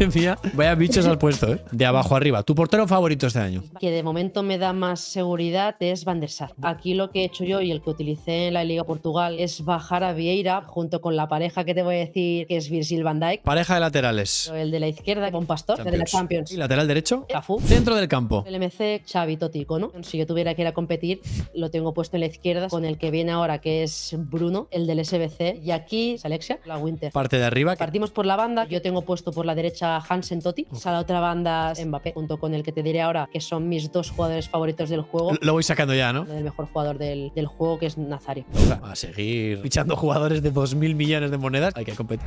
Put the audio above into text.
En fin, vaya bichos al puesto, ¿eh? De abajo arriba. ¿Tu portero favorito este año? Que de momento me da más seguridad es Van der Sar. Aquí lo que he hecho yo y el que utilicé en la Liga Portugal es bajar a Vieira junto con la pareja que te voy a decir que es Virgil van Dijk. Pareja de laterales. El de la izquierda con Pastor, de la Champions. ¿Y lateral derecho? Cafú. Centro del campo. El MC, Xavi, Totico, ¿no? Si yo tuviera que ir a competir, lo tengo puesto en la izquierda con el que viene ahora que es Bruno, el del SBC. Y aquí es Alexia, la Winter. Parte de arriba. Partimos por la banda. Yo tengo puesto por la derecha Hansen Totti, a la otra banda Mbappé, junto con el que te diré ahora, que son mis dos jugadores favoritos del juego. Lo voy sacando ya, ¿no? El mejor jugador del, juego, que es Nazario. a seguir fichando jugadores de 2.000 millones de monedas, hay que competir.